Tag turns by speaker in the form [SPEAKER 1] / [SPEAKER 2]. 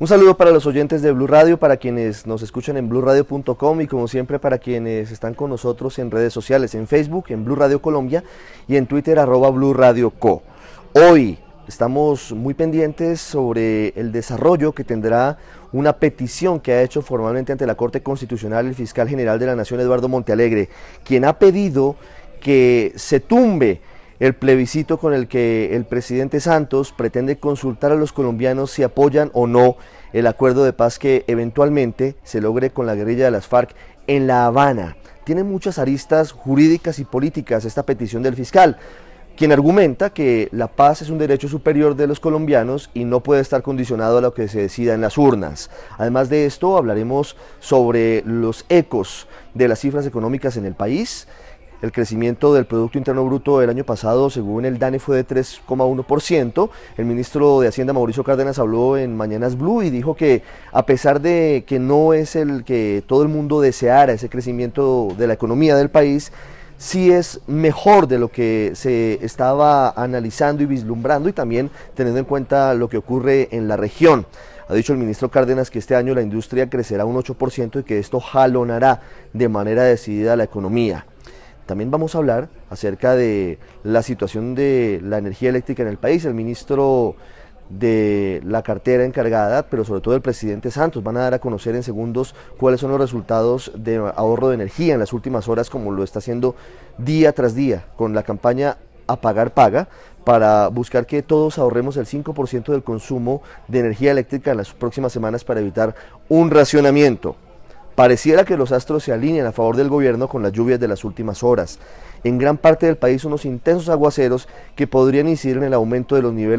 [SPEAKER 1] Un saludo para los oyentes de Blue Radio, para quienes nos escuchan en blueradio.com y como siempre para quienes están con nosotros en redes sociales, en Facebook, en Blue Radio Colombia y en Twitter arroba Blue Radio Co. Hoy estamos muy pendientes sobre el desarrollo que tendrá una petición que ha hecho formalmente ante la Corte Constitucional el fiscal general de la Nación Eduardo Montealegre, quien ha pedido que se tumbe el plebiscito con el que el presidente Santos pretende consultar a los colombianos si apoyan o no el acuerdo de paz que eventualmente se logre con la guerrilla de las FARC en La Habana. Tiene muchas aristas jurídicas y políticas esta petición del fiscal, quien argumenta que la paz es un derecho superior de los colombianos y no puede estar condicionado a lo que se decida en las urnas. Además de esto, hablaremos sobre los ecos de las cifras económicas en el país el crecimiento del Producto Interno Bruto del año pasado, según el DANE, fue de 3,1%. El ministro de Hacienda, Mauricio Cárdenas, habló en Mañanas Blue y dijo que a pesar de que no es el que todo el mundo deseara ese crecimiento de la economía del país, sí es mejor de lo que se estaba analizando y vislumbrando y también teniendo en cuenta lo que ocurre en la región. Ha dicho el ministro Cárdenas que este año la industria crecerá un 8% y que esto jalonará de manera decidida la economía. También vamos a hablar acerca de la situación de la energía eléctrica en el país. El ministro de la cartera encargada, pero sobre todo el presidente Santos. Van a dar a conocer en segundos cuáles son los resultados de ahorro de energía en las últimas horas, como lo está haciendo día tras día con la campaña Apagar Paga, para buscar que todos ahorremos el 5% del consumo de energía eléctrica en las próximas semanas para evitar un racionamiento. Pareciera que los astros se alinean a favor del gobierno con las lluvias de las últimas horas. En gran parte del país unos intensos aguaceros que podrían incidir en el aumento de los niveles